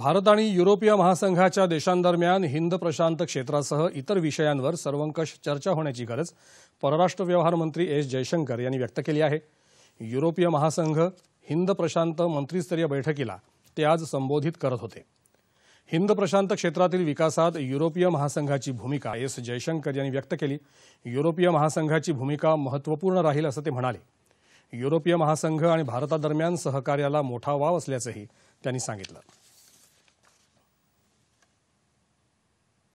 भारत आणि युरोपीय महासंघाच्या देशांदरम्यान हिंद प्रशांत क्षेत्रासह इतर विषयांवर सर्वंकष चर्चा होण्याची गरज परराष्ट्र व्यवहार मंत्री एस जयशंकर यांनी व्यक्त केली आहे युरोपीय महासंघ हिंद प्रशांत मंत्रीस्तरीय बैठकीला ते आज संबोधित करत होते हिंद प्रशांत क्षेत्रातील विकासात युरोपीय महासंघाची भूमिका एस जयशंकर यांनी व्यक्त केली युरोपीय महासंघाची भूमिका महत्त्वपूर्ण राहील असं ते म्हणाले युरोपीय महासंघ आणि भारतादरम्यान सहकार्याला मोठा वाव असल्याचंही त्यांनी सांगितलं